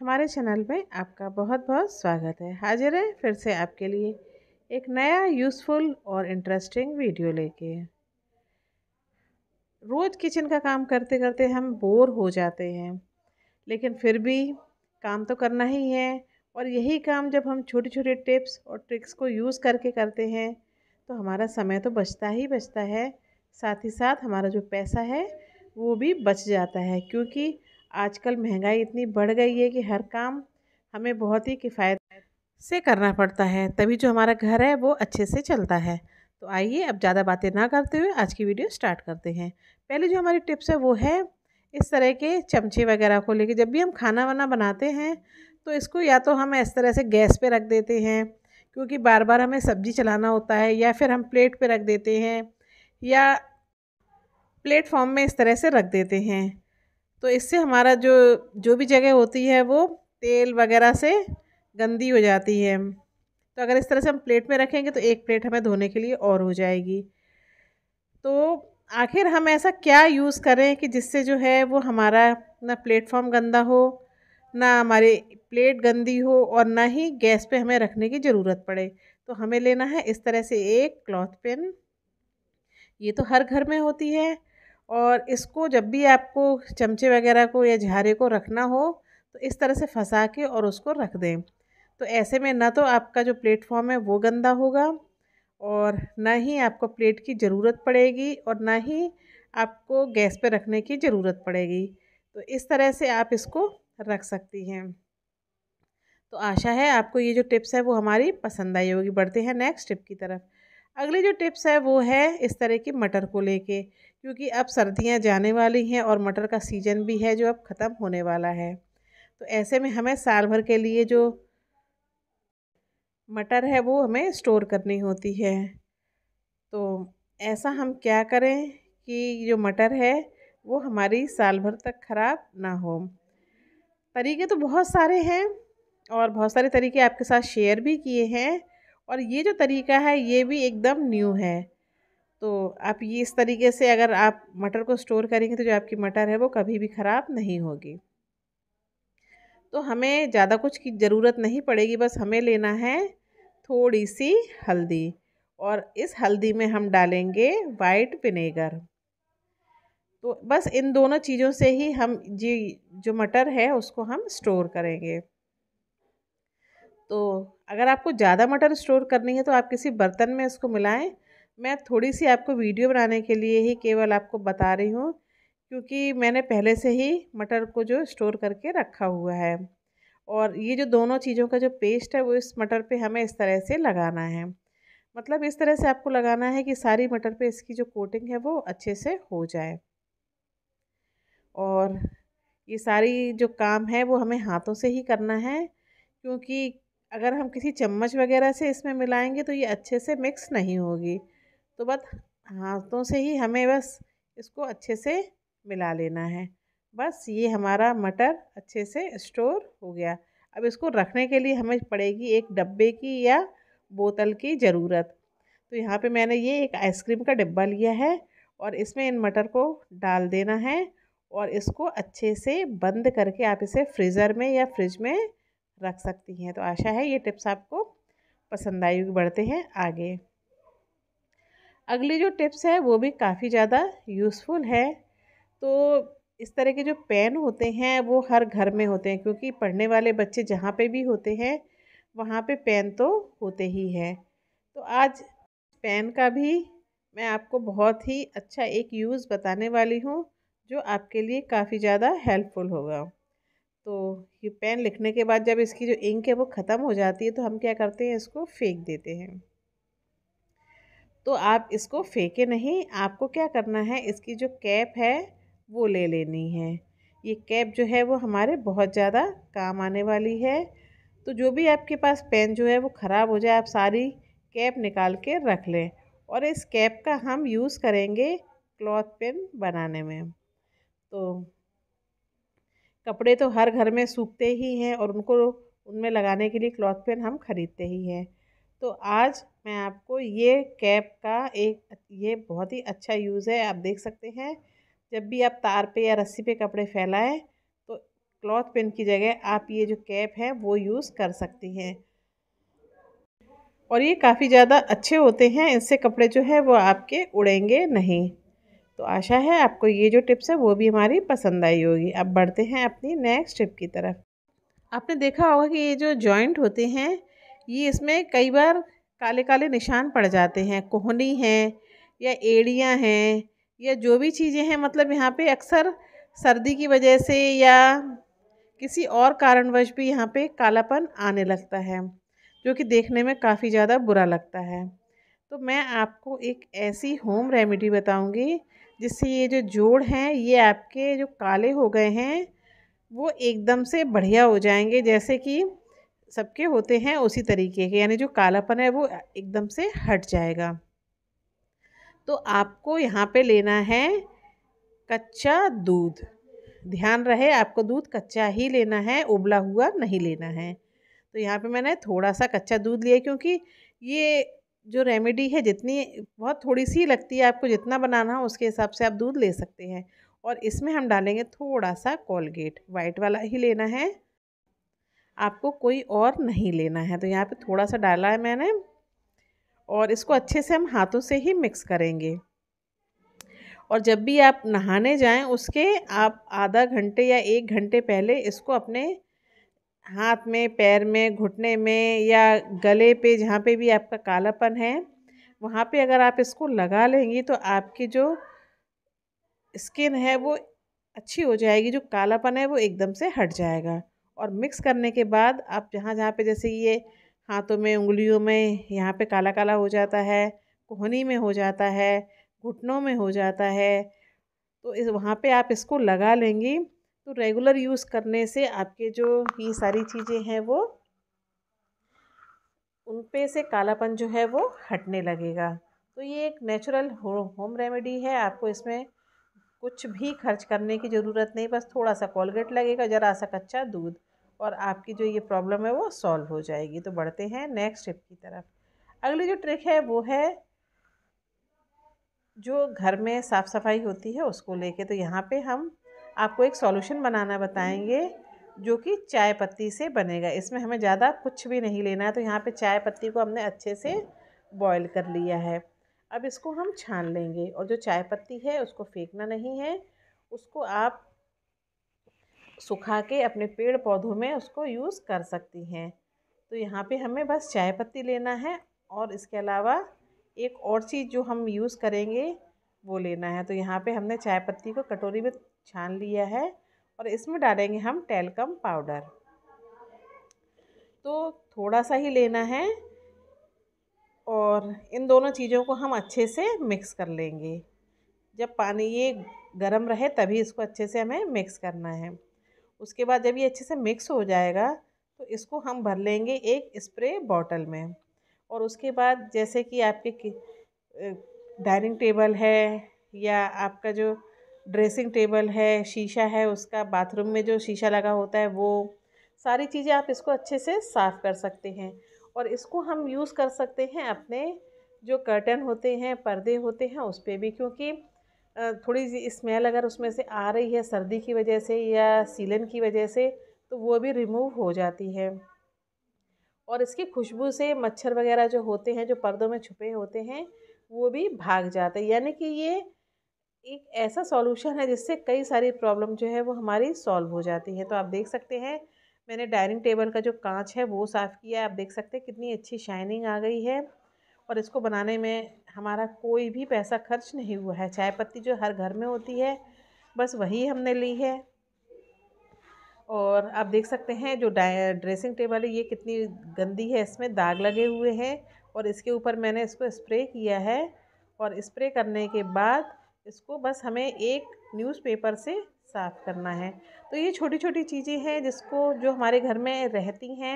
हमारे चैनल में आपका बहुत बहुत स्वागत है हाजिर है फिर से आपके लिए एक नया यूज़फुल और इंटरेस्टिंग वीडियो लेके रोज़ किचन का काम करते करते हम बोर हो जाते हैं लेकिन फिर भी काम तो करना ही है और यही काम जब हम छोटे छोटे टिप्स और ट्रिक्स को यूज़ करके करते हैं तो हमारा समय तो बचता ही बचता है साथ ही साथ हमारा जो पैसा है वो भी बच जाता है क्योंकि आजकल महंगाई इतनी बढ़ गई है कि हर काम हमें बहुत ही किफ़ायत से करना पड़ता है तभी जो हमारा घर है वो अच्छे से चलता है तो आइए अब ज़्यादा बातें ना करते हुए आज की वीडियो स्टार्ट करते हैं पहले जो हमारी टिप्स है वो है इस तरह के चमचे वगैरह को लेके जब भी हम खाना वाना बनाते हैं तो इसको या तो हम इस तरह से गैस पे रख देते हैं क्योंकि बार बार हमें सब्ज़ी चलाना होता है या फिर हम प्लेट पे रख देते हैं या प्लेटफॉर्म में इस तरह से रख देते हैं तो इससे हमारा जो जो भी जगह होती है वो तेल वगैरह से गंदी हो जाती है तो अगर इस तरह से हम प्लेट में रखेंगे तो एक प्लेट हमें धोने के लिए और हो जाएगी तो आखिर हम ऐसा क्या यूज़ करें कि जिससे जो है वो हमारा ना प्लेटफॉर्म गंदा हो ना हमारी प्लेट गंदी हो और ना ही गैस पे हमें रखने की ज़रूरत पड़े तो हमें लेना है इस तरह से एक क्लॉथ पेन ये तो हर घर में होती है और इसको जब भी आपको चमचे वगैरह को या झारे को रखना हो तो इस तरह से फंसा के और उसको रख दें तो ऐसे में ना तो आपका जो प्लेटफॉर्म है वो गंदा होगा और ना ही आपको प्लेट की ज़रूरत पड़ेगी और ना ही आपको गैस पे रखने की ज़रूरत पड़ेगी तो इस तरह से आप इसको रख सकती हैं तो आशा है आपको ये जो टिप्स है वो हमारी पसंद आई होगी बढ़ते हैं नेक्स्ट टिप की तरफ अगली जो टिप्स है वो है इस तरह की मटर को लेके क्योंकि अब सर्दियां जाने वाली हैं और मटर का सीज़न भी है जो अब ख़त्म होने वाला है तो ऐसे में हमें साल भर के लिए जो मटर है वो हमें स्टोर करनी होती है तो ऐसा हम क्या करें कि जो मटर है वो हमारी साल भर तक ख़राब ना हो तरीके तो बहुत सारे हैं और बहुत सारे तरीके आपके साथ शेयर भी किए हैं और ये जो तरीका है ये भी एकदम न्यू है तो आप ये इस तरीके से अगर आप मटर को स्टोर करेंगे तो जो आपकी मटर है वो कभी भी ख़राब नहीं होगी तो हमें ज़्यादा कुछ की ज़रूरत नहीं पड़ेगी बस हमें लेना है थोड़ी सी हल्दी और इस हल्दी में हम डालेंगे वाइट विनेगर तो बस इन दोनों चीज़ों से ही हम जी जो मटर है उसको हम स्टोर करेंगे तो अगर आपको ज़्यादा मटर स्टोर करनी है तो आप किसी बर्तन में इसको मिलाएं मैं थोड़ी सी आपको वीडियो बनाने के लिए ही केवल आपको बता रही हूँ क्योंकि मैंने पहले से ही मटर को जो स्टोर करके रखा हुआ है और ये जो दोनों चीज़ों का जो पेस्ट है वो इस मटर पे हमें इस तरह से लगाना है मतलब इस तरह से आपको लगाना है कि सारी मटर पे इसकी जो कोटिंग है वो अच्छे से हो जाए और ये सारी जो काम है वो हमें हाथों से ही करना है क्योंकि अगर हम किसी चम्मच वगैरह से इसमें मिलाएंगे तो ये अच्छे से मिक्स नहीं होगी तो बस हाथों से ही हमें बस इसको अच्छे से मिला लेना है बस ये हमारा मटर अच्छे से स्टोर हो गया अब इसको रखने के लिए हमें पड़ेगी एक डब्बे की या बोतल की ज़रूरत तो यहाँ पे मैंने ये एक आइसक्रीम का डिब्बा लिया है और इसमें इन मटर को डाल देना है और इसको अच्छे से बंद करके आप इसे फ्रीज़र में या फ्रिज में रख सकती हैं तो आशा है ये टिप्स आपको पसंद आई होगी बढ़ते हैं आगे अगली जो टिप्स है वो भी काफ़ी ज़्यादा यूज़फुल है तो इस तरह के जो पेन होते हैं वो हर घर में होते हैं क्योंकि पढ़ने वाले बच्चे जहाँ पे भी होते हैं वहाँ पे पेन तो होते ही हैं तो आज पेन का भी मैं आपको बहुत ही अच्छा एक यूज़ बताने वाली हूँ जो आपके लिए काफ़ी ज़्यादा हेल्पफुल होगा तो ये पेन लिखने के बाद जब इसकी जो इंक है वो ख़त्म हो जाती है तो हम क्या करते हैं इसको फेंक देते हैं तो आप इसको फेंके नहीं आपको क्या करना है इसकी जो कैप है वो ले लेनी है ये कैप जो है वो हमारे बहुत ज़्यादा काम आने वाली है तो जो भी आपके पास पेन जो है वो ख़राब हो जाए आप सारी कैप निकाल के रख लें और इस कैप का हम यूज़ करेंगे क्लॉथ पेन बनाने में तो कपड़े तो हर घर में सूखते ही हैं और उनको उनमें लगाने के लिए क्लॉथ पेन हम ख़रीदते ही हैं तो आज मैं आपको ये कैप का एक ये बहुत ही अच्छा यूज़ है आप देख सकते हैं जब भी आप तार पे या रस्सी पे कपड़े फैलाएं तो क्लॉथ पेन की जगह आप ये जो कैप है वो यूज़ कर सकती हैं और ये काफ़ी ज़्यादा अच्छे होते हैं इससे कपड़े जो है वो आपके उड़ेंगे नहीं तो आशा है आपको ये जो टिप्स है वो भी हमारी पसंद आई होगी अब बढ़ते हैं अपनी नेक्स्ट टिप की तरफ आपने देखा होगा कि ये जो जॉइंट होते हैं ये इसमें कई बार काले काले निशान पड़ जाते हैं कोहनी हैं या एड़ियाँ हैं या जो भी चीज़ें हैं मतलब यहाँ पे अक्सर सर्दी की वजह से या किसी और कारणवश भी यहाँ पे कालापन आने लगता है जो कि देखने में काफ़ी ज़्यादा बुरा लगता है तो मैं आपको एक ऐसी होम रेमेडी बताऊँगी जिससे ये जो जोड़ हैं ये आपके जो काले हो गए हैं वो एकदम से बढ़िया हो जाएंगे जैसे कि सबके होते हैं उसी तरीके के यानी जो कालापन है वो एकदम से हट जाएगा तो आपको यहाँ पे लेना है कच्चा दूध ध्यान रहे आपको दूध कच्चा ही लेना है उबला हुआ नहीं लेना है तो यहाँ पे मैंने थोड़ा सा कच्चा दूध लिया क्योंकि ये जो रेमेडी है जितनी बहुत थोड़ी सी लगती है आपको जितना बनाना हो उसके हिसाब से आप दूध ले सकते हैं और इसमें हम डालेंगे थोड़ा सा कोलगेट वाइट वाला ही लेना है आपको कोई और नहीं लेना है तो यहाँ पे थोड़ा सा डाला है मैंने और इसको अच्छे से हम हाथों से ही मिक्स करेंगे और जब भी आप नहाने जाएं उसके आप आधा घंटे या एक घंटे पहले इसको अपने हाथ में पैर में घुटने में या गले पे जहाँ पे भी आपका कालापन है वहाँ पे अगर आप इसको लगा लेंगी तो आपकी जो स्किन है वो अच्छी हो जाएगी जो कालापन है वो एकदम से हट जाएगा और मिक्स करने के बाद आप जहाँ जहाँ पे जैसे ये हाथों में उंगलियों में यहाँ पे काला काला हो जाता है कोहनी में हो जाता है घुटनों में हो जाता है तो इस वहाँ पे आप इसको लगा लेंगी तो रेगुलर यूज़ करने से आपके जो ये सारी चीज़ें हैं वो उन पे से कालापन जो है वो हटने लगेगा तो ये एक नेचुरल हो, होम रेमेडी है आपको इसमें कुछ भी खर्च करने की ज़रूरत नहीं बस थोड़ा सा कोलगेट लगेगा ज़रा सा कच्चा दूध और आपकी जो ये प्रॉब्लम है वो सॉल्व हो जाएगी तो बढ़ते हैं नेक्स्ट स्टेप की तरफ अगली जो ट्रिक है वो है जो घर में साफ़ सफाई होती है उसको लेके तो यहाँ पे हम आपको एक सॉल्यूशन बनाना बताएंगे जो कि चाय पत्ती से बनेगा इसमें हमें ज़्यादा कुछ भी नहीं लेना है तो यहाँ पे चाय पत्ती को हमने अच्छे से बॉईल कर लिया है अब इसको हम छान लेंगे और जो चाय पत्ती है उसको फेंकना नहीं है उसको आप सुखा के अपने पेड़ पौधों में उसको यूज़ कर सकती हैं तो यहाँ पर हमें बस चाय पत्ती लेना है और इसके अलावा एक और चीज़ जो हम यूज़ करेंगे वो लेना है तो यहाँ पे हमने चाय पत्ती को कटोरी में छान लिया है और इसमें डालेंगे हम टेलकम पाउडर तो थोड़ा सा ही लेना है और इन दोनों चीज़ों को हम अच्छे से मिक्स कर लेंगे जब पानी ये गर्म रहे तभी इसको अच्छे से हमें मिक्स करना है उसके बाद जब ये अच्छे से मिक्स हो जाएगा तो इसको हम भर लेंगे एक स्प्रे बॉटल में और उसके बाद जैसे कि आपके डाइनिंग टेबल है या आपका जो ड्रेसिंग टेबल है शीशा है उसका बाथरूम में जो शीशा लगा होता है वो सारी चीज़ें आप इसको अच्छे से साफ़ कर सकते हैं और इसको हम यूज़ कर सकते हैं अपने जो कर्टन होते हैं पर्दे होते हैं उस पर भी क्योंकि थोड़ी सी स्मेल अगर उसमें से आ रही है सर्दी की वजह से या सीलन की वजह से तो वो भी रिमूव हो जाती है और इसकी खुशबू से मच्छर वगैरह जो होते हैं जो पर्दों में छुपे होते हैं वो भी भाग जाते हैं यानी कि ये एक ऐसा सॉल्यूशन है जिससे कई सारी प्रॉब्लम जो है वो हमारी सॉल्व हो जाती है तो आप देख सकते हैं मैंने डाइनिंग टेबल का जो कांच है वो साफ़ किया है आप देख सकते हैं कितनी अच्छी शाइनिंग आ गई है और इसको बनाने में हमारा कोई भी पैसा खर्च नहीं हुआ है चाय पत्ती जो हर घर में होती है बस वही हमने ली है और आप देख सकते हैं जो ड्रेसिंग टेबल है ये कितनी गंदी है इसमें दाग लगे हुए हैं और इसके ऊपर मैंने इसको स्प्रे किया है और स्प्रे करने के बाद इसको बस हमें एक न्यूज़पेपर से साफ़ करना है तो ये छोटी छोटी चीज़ें हैं जिसको जो हमारे घर में रहती हैं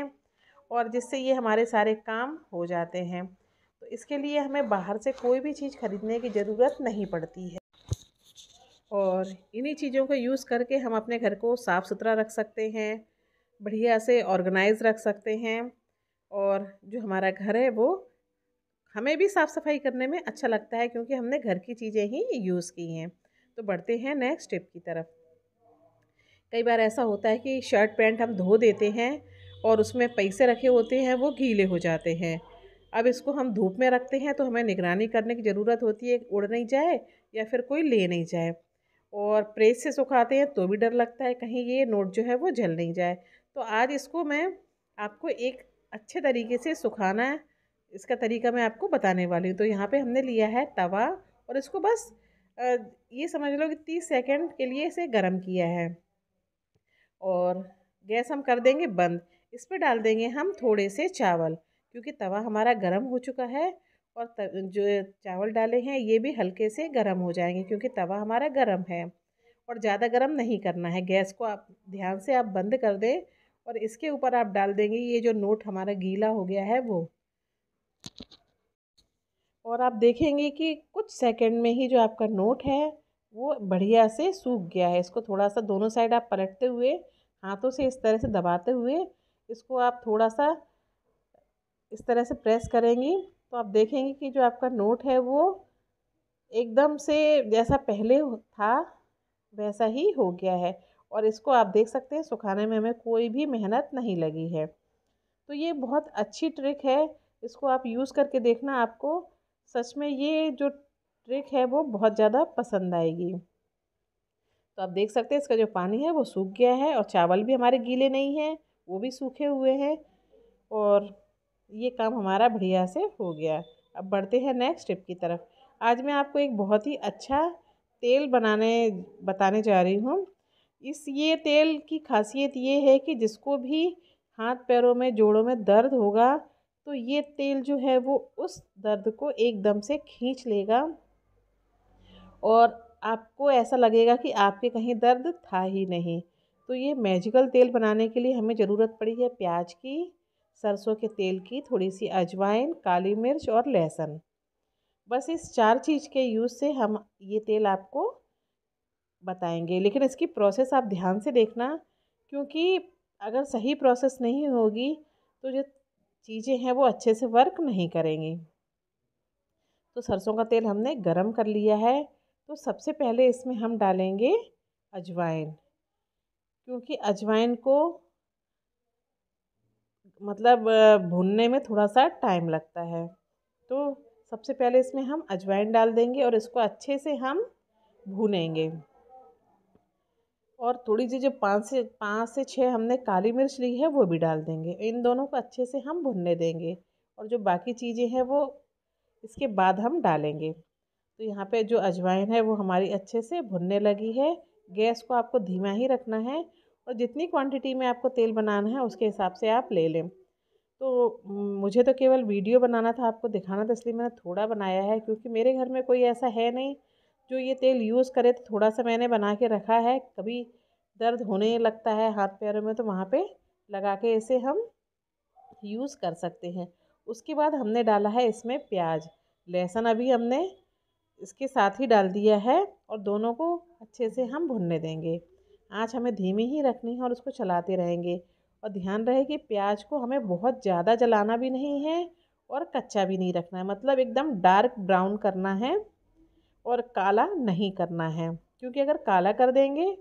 और जिससे ये हमारे सारे काम हो जाते हैं तो इसके लिए हमें बाहर से कोई भी चीज़ ख़रीदने की ज़रूरत नहीं पड़ती है और इन्हीं चीज़ों का यूज़ करके हम अपने घर को साफ़ सुथरा रख सकते हैं बढ़िया से ऑर्गेनाइज रख सकते हैं और जो हमारा घर है वो हमें भी साफ़ सफाई करने में अच्छा लगता है क्योंकि हमने घर की चीज़ें ही यूज़ की हैं तो बढ़ते हैं नेक्स्ट स्टेप की तरफ कई बार ऐसा होता है कि शर्ट पैंट हम धो देते हैं और उसमें पैसे रखे होते हैं वो गीले हो जाते हैं अब इसको हम धूप में रखते हैं तो हमें निगरानी करने की ज़रूरत होती है उड़ नहीं जाए या फिर कोई ले नहीं जाए और प्रेस से सुखाते हैं तो भी डर लगता है कहीं ये नोट जो है वो जल नहीं जाए तो आज इसको मैं आपको एक अच्छे तरीके से सुखाना है इसका तरीका मैं आपको बताने वाली हूँ तो यहाँ पे हमने लिया है तवा और इसको बस ये समझ लो कि तीस सेकेंड के लिए इसे गर्म किया है और गैस हम कर देंगे बंद इस पर डाल देंगे हम थोड़े से चावल क्योंकि तवा हमारा गर्म हो चुका है और जो चावल डाले हैं ये भी हल्के से गर्म हो जाएंगे क्योंकि तवा हमारा गर्म है और ज़्यादा गर्म नहीं करना है गैस को आप ध्यान से आप बंद कर दें और इसके ऊपर आप डाल देंगे ये जो नोट हमारा गीला हो गया है वो और आप देखेंगे कि कुछ सेकंड में ही जो आपका नोट है वो बढ़िया से सूख गया है इसको थोड़ा सा दोनों साइड आप पलटते हुए हाथों से इस तरह से दबाते हुए इसको आप थोड़ा सा इस तरह से प्रेस करेंगी तो आप देखेंगे कि जो आपका नोट है वो एकदम से जैसा पहले था वैसा ही हो गया है और इसको आप देख सकते हैं सुखाने में हमें कोई भी मेहनत नहीं लगी है तो ये बहुत अच्छी ट्रिक है इसको आप यूज़ करके देखना आपको सच में ये जो ट्रिक है वो बहुत ज़्यादा पसंद आएगी तो आप देख सकते हैं इसका जो पानी है वो सूख गया है और चावल भी हमारे गीले नहीं हैं वो भी सूखे हुए हैं और ये काम हमारा बढ़िया से हो गया अब बढ़ते हैं नेक्स्ट स्टेप की तरफ आज मैं आपको एक बहुत ही अच्छा तेल बनाने बताने जा रही हूँ इस ये तेल की खासियत ये है कि जिसको भी हाथ पैरों में जोड़ों में दर्द होगा तो ये तेल जो है वो उस दर्द को एकदम से खींच लेगा और आपको ऐसा लगेगा कि आपके कहीं दर्द था ही नहीं तो ये मैजिकल तेल बनाने के लिए हमें ज़रूरत पड़ी है प्याज की सरसों के तेल की थोड़ी सी अजवाइन काली मिर्च और लहसुन बस इस चार चीज़ के यूज़ से हम ये तेल आपको बताएंगे लेकिन इसकी प्रोसेस आप ध्यान से देखना क्योंकि अगर सही प्रोसेस नहीं होगी तो जो चीज़ें हैं वो अच्छे से वर्क नहीं करेंगी तो सरसों का तेल हमने गरम कर लिया है तो सबसे पहले इसमें हम डालेंगे अजवाइन क्योंकि अजवाइन को मतलब भुनने में थोड़ा सा टाइम लगता है तो सबसे पहले इसमें हम अजवाइन डाल देंगे और इसको अच्छे से हम भूनेंगे और थोड़ी सी जो पाँच से पाँच से छः हमने काली मिर्च ली है वो भी डाल देंगे इन दोनों को अच्छे से हम भुनने देंगे और जो बाकी चीज़ें हैं वो इसके बाद हम डालेंगे तो यहाँ पे जो अजवाइन है वो हमारी अच्छे से भुनने लगी है गैस को आपको धीमा ही रखना है और जितनी क्वांटिटी में आपको तेल बनाना है उसके हिसाब से आप ले लें तो मुझे तो केवल वीडियो बनाना था आपको दिखाना था इसलिए मैंने थोड़ा बनाया है क्योंकि मेरे घर में कोई ऐसा है नहीं जो ये तेल यूज़ करें तो थोड़ा सा मैंने बना के रखा है कभी दर्द होने लगता है हाथ पैरों में तो वहाँ पे लगा के इसे हम यूज़ कर सकते हैं उसके बाद हमने डाला है इसमें प्याज लहसुन अभी हमने इसके साथ ही डाल दिया है और दोनों को अच्छे से हम भुनने देंगे आँच हमें धीमी ही रखनी है और उसको चलाते रहेंगे और ध्यान रहे कि प्याज को हमें बहुत ज़्यादा जलाना भी नहीं है और कच्चा भी नहीं रखना है मतलब एकदम डार्क ब्राउन करना है और काला नहीं करना है क्योंकि अगर काला कर देंगे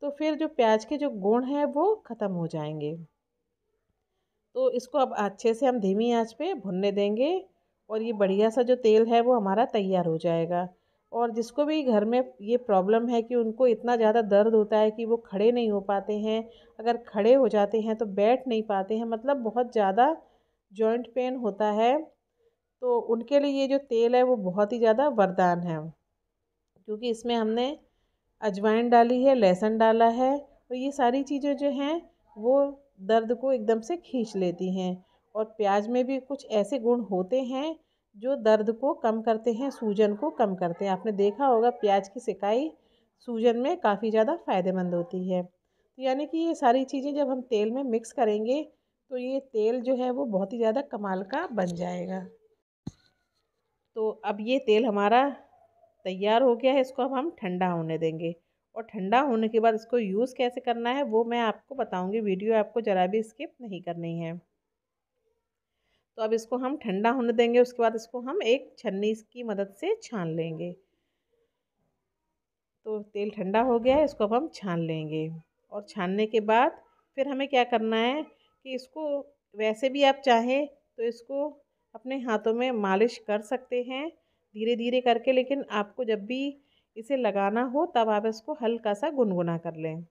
तो फिर जो प्याज के जो गुण हैं वो ख़त्म हो जाएंगे तो इसको अब अच्छे से हम धीमी आंच पे भुनने देंगे और ये बढ़िया सा जो तेल है वो हमारा तैयार हो जाएगा और जिसको भी घर में ये प्रॉब्लम है कि उनको इतना ज़्यादा दर्द होता है कि वो खड़े नहीं हो पाते हैं अगर खड़े हो जाते हैं तो बैठ नहीं पाते हैं मतलब बहुत ज़्यादा जॉइंट पेन होता है तो उनके लिए ये जो तेल है वो बहुत ही ज़्यादा वरदान है क्योंकि इसमें हमने अजवाइन डाली है लहसुन डाला है और ये सारी चीज़ें जो हैं वो दर्द को एकदम से खींच लेती हैं और प्याज में भी कुछ ऐसे गुण होते हैं जो दर्द को कम करते हैं सूजन को कम करते हैं आपने देखा होगा प्याज की सिकाई सूजन में काफ़ी ज़्यादा फ़ायदेमंद होती है तो यानी कि ये सारी चीज़ें जब हम तेल में मिक्स करेंगे तो ये तेल जो है वो बहुत ही ज़्यादा कमाल का बन जाएगा तो अब ये तेल हमारा तैयार हो गया है इसको अब हम ठंडा होने देंगे और ठंडा होने के बाद इसको यूज़ कैसे करना है वो मैं आपको बताऊंगी वीडियो आपको ज़रा भी स्किप नहीं करनी है तो अब इसको हम ठंडा होने देंगे उसके बाद इसको हम एक छन्नी की मदद से छान लेंगे तो तेल ठंडा हो गया है इसको अब हम छान लेंगे और छानने के बाद फिर हमें क्या करना है कि इसको वैसे भी आप चाहें तो इसको अपने हाथों में मालिश कर सकते हैं धीरे धीरे करके लेकिन आपको जब भी इसे लगाना हो तब आप इसको हल्का सा गुनगुना कर लें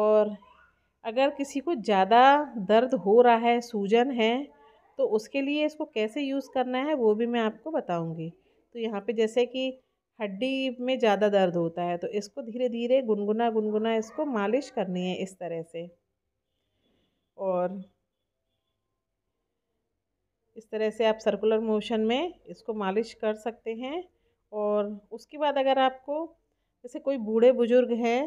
और अगर किसी को ज़्यादा दर्द हो रहा है सूजन है तो उसके लिए इसको कैसे यूज़ करना है वो भी मैं आपको बताऊंगी तो यहाँ पे जैसे कि हड्डी में ज़्यादा दर्द होता है तो इसको धीरे धीरे गुनगुना गुनगुना इसको मालिश करनी है इस तरह से और इस तरह से आप सर्कुलर मोशन में इसको मालिश कर सकते हैं और उसके बाद अगर आपको जैसे कोई बूढ़े बुजुर्ग हैं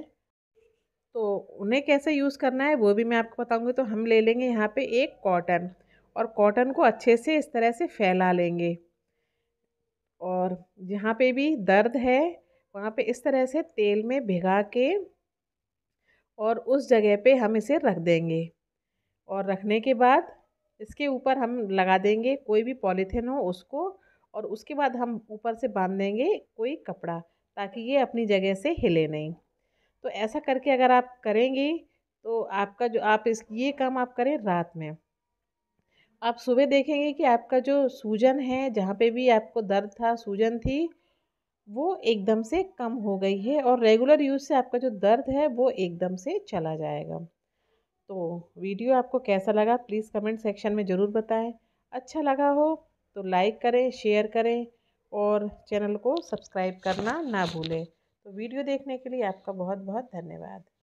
तो उन्हें कैसे यूज़ करना है वो भी मैं आपको बताऊंगी तो हम ले लेंगे यहाँ पे एक कॉटन और कॉटन को अच्छे से इस तरह से फैला लेंगे और जहाँ पे भी दर्द है वहाँ पे इस तरह से तेल में भिगा के और उस जगह पे हम इसे रख देंगे और रखने के बाद इसके ऊपर हम लगा देंगे कोई भी पॉलीथीन हो उसको और उसके बाद हम ऊपर से बांध देंगे कोई कपड़ा ताकि ये अपनी जगह से हिले नहीं तो ऐसा करके अगर आप करेंगे तो आपका जो आप इस ये काम आप करें रात में आप सुबह देखेंगे कि आपका जो सूजन है जहाँ पे भी आपको दर्द था सूजन थी वो एकदम से कम हो गई है और रेगुलर यूज़ से आपका जो दर्द है वो एकदम से चला जाएगा तो वीडियो आपको कैसा लगा प्लीज़ कमेंट सेक्शन में ज़रूर बताएं अच्छा लगा हो तो लाइक करें शेयर करें और चैनल को सब्सक्राइब करना ना भूलें तो वीडियो देखने के लिए आपका बहुत बहुत धन्यवाद